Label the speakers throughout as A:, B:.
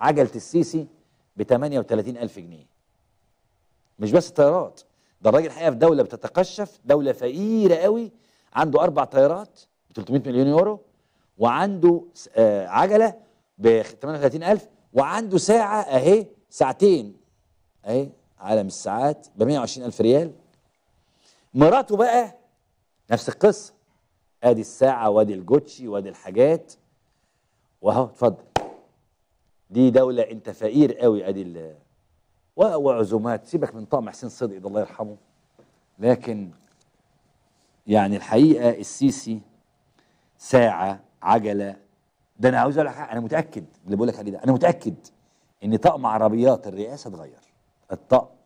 A: عجله السيسي ب 38000 جنيه مش بس الطيارات ده الراجل الحقيقه في دوله بتتقشف دوله فقيره قوي عنده اربع طيارات ب 300 مليون يورو وعنده آه، عجله ب 38000 وعنده ساعه اهي ساعتين اهي عالم الساعات ب 120000 ريال مراته بقى نفس القصه ادي الساعه وادي الجوتشي وادي الحاجات واهو اتفضل دي دوله انت فقير قوي ادي وعزومات سيبك من طقم حسين صدقي ده الله يرحمه لكن يعني الحقيقه السيسي ساعه عجله ده انا عاوز اقول حق انا متاكد اللي بقول لك عليه ده انا متاكد ان طقم عربيات الرئاسه اتغير الطقم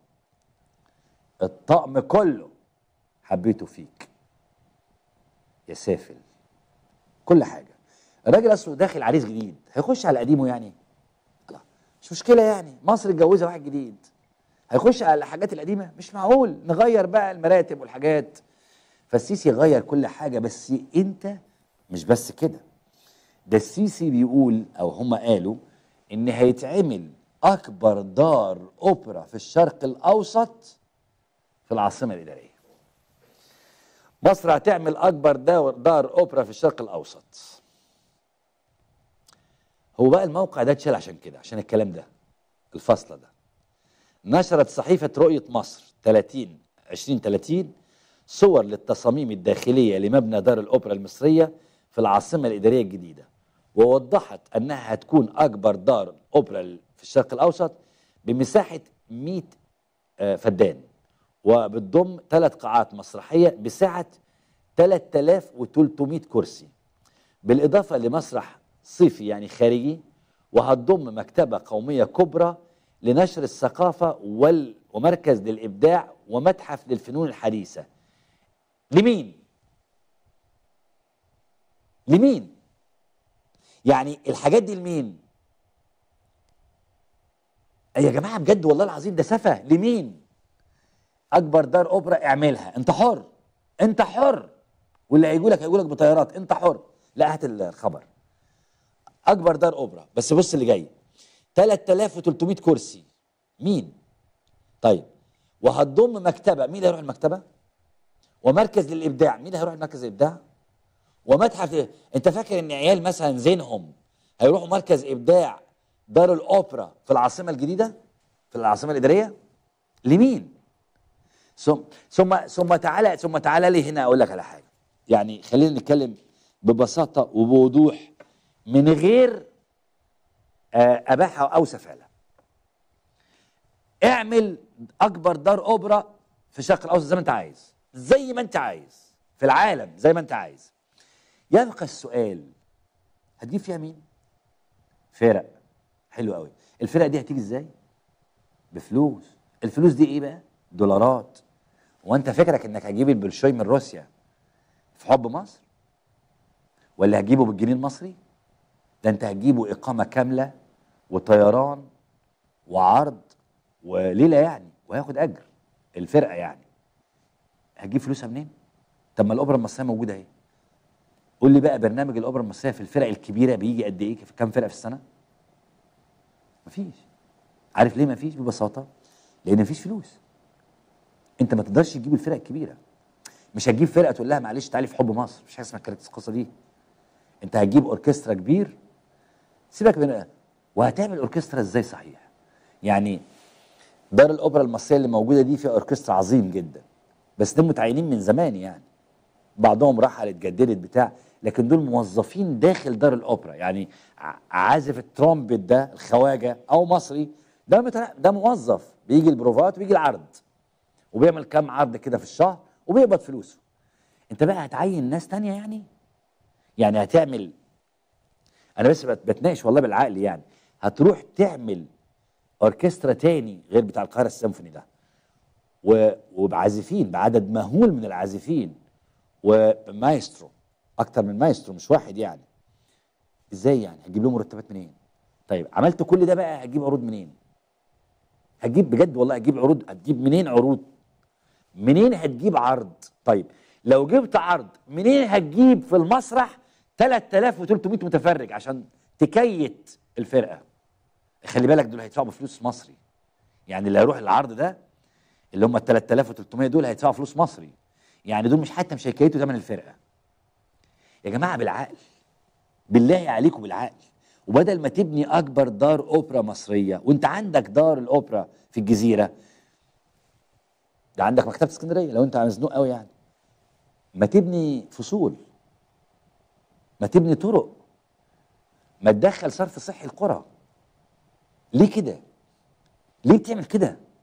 A: الطقم كله حبيته فيك يا سافل كل حاجه الراجل اصله داخل عريس جديد هيخش على قديمه يعني مش مشكله يعني مصر اتجوزها واحد جديد هيخش على الحاجات القديمه مش معقول نغير بقى المراتب والحاجات فالسيسي غير كل حاجه بس انت مش بس كده ده السيسي بيقول او هما قالوا ان هيتعمل اكبر دار اوبرا في الشرق الاوسط في العاصمه الاداريه مصر هتعمل اكبر دار اوبرا في الشرق الاوسط هو بقى الموقع ده اتشال عشان كده عشان الكلام ده الفصل ده نشرت صحيفة رؤية مصر 30 2030 صور للتصاميم الداخلية لمبنى دار الأوبرا المصرية في العاصمة الإدارية الجديدة ووضحت أنها هتكون أكبر دار أوبرا في الشرق الأوسط بمساحة 100 آه، فدان وبتضم ثلاث قاعات مسرحية بسعة 3300 كرسي بالإضافة لمسرح صيفي يعني خارجي وهتضم مكتبة قومية كبرى لنشر الثقافة وال... ومركز للإبداع ومتحف للفنون الحديثة لمين؟ لمين؟ يعني الحاجات دي لمين؟ يا جماعة بجد والله العظيم ده سفه لمين؟ أكبر دار أوبرا اعملها أنت حر أنت حر واللي هيقولك هيقولك بطيارات أنت حر لا هات الخبر اكبر دار اوبرا بس بص اللي جاي 3300 كرسي مين طيب وهتضم مكتبه مين اللي هيروح المكتبه ومركز للابداع مين اللي هيروح مركز الابداع ومتحف انت فاكر ان عيال مثلا زينهم هيروحوا مركز ابداع دار الاوبرا في العاصمه الجديده في العاصمه الاداريه لمين ثم ثم ثم تعالى ثم تعالى لي هنا اقول لك على حاجه يعني خلينا نتكلم ببساطه وبوضوح من غير آه، اباحه او سفاله اعمل اكبر دار اوبرا في الشرق الاوسط زي ما انت عايز زي ما انت عايز في العالم زي ما انت عايز يبقى السؤال هتجيب فيها مين فرق حلو قوي الفرق دي هتيجي ازاي بفلوس الفلوس دي ايه بقى دولارات وانت فكرك انك هتجيب البلشوي من روسيا في حب مصر ولا هتجيبه بالجنيه المصري ده انت هتجيبه اقامه كامله وطيران وعرض وليله يعني وهياخد اجر الفرقه يعني هتجيب فلوسها منين؟ طب ما الاوبرا المصريه موجوده اهي قول لي بقى برنامج الاوبرا المصريه في الفرق الكبيره بيجي قد ايه كام فرقه في السنه؟ مفيش عارف ليه مفيش ببساطه؟ لان مفيش فلوس انت ما تقدرش تجيب الفرق الكبيره مش هتجيب فرقه تقول لها معلش تعالي في حب مصر مش حاجه اسمها القصه دي انت هتجيب اوركسترا كبير سيبك من وهتعمل اوركسترا ازاي صحيح يعني دار الاوبرا المصريه اللي موجوده دي فيها اوركسترا عظيم جدا بس دول متعينين من زمان يعني بعضهم راح اتجددت بتاع لكن دول موظفين داخل دار الاوبرا يعني عازف الترومبت ده الخواجه او مصري ده متع... ده موظف بيجي البروفات وبيجي العرض وبيعمل كام عرض كده في الشهر وبيقبض فلوسه انت بقى هتعين ناس تانية يعني يعني هتعمل انا بس بتناقش والله بالعقل يعني هتروح تعمل اوركسترا تاني غير بتاع القاهره السيمفوني ده وبعازفين بعدد مهول من العازفين ومايسترو اكتر من مايسترو مش واحد يعني ازاي يعني هتجيب لهم مرتبات منين طيب عملت كل ده بقى هتجيب عروض منين هتجيب بجد والله هتجيب عروض هتجيب منين عروض منين هتجيب عرض طيب لو جبت عرض منين هتجيب في المسرح 3300 متفرج عشان تكيت الفرقه خلي بالك دول هيدفعوا بفلوس مصري يعني اللي هيروح العرض ده اللي هم ال 3300 دول هيدفعوا فلوس مصري يعني دول مش حتى مش هيكيتوا ثمن الفرقه يا جماعه بالعقل بالله عليكم بالعقل وبدل ما تبني اكبر دار اوبرا مصريه وانت عندك دار الاوبرا في الجزيره ده عندك مكتبه اسكندريه لو انت مزنوق قوي يعني ما تبني فصول ما تبني طرق ما تدخل صرف صحي القرى ليه كده ليه بتعمل كده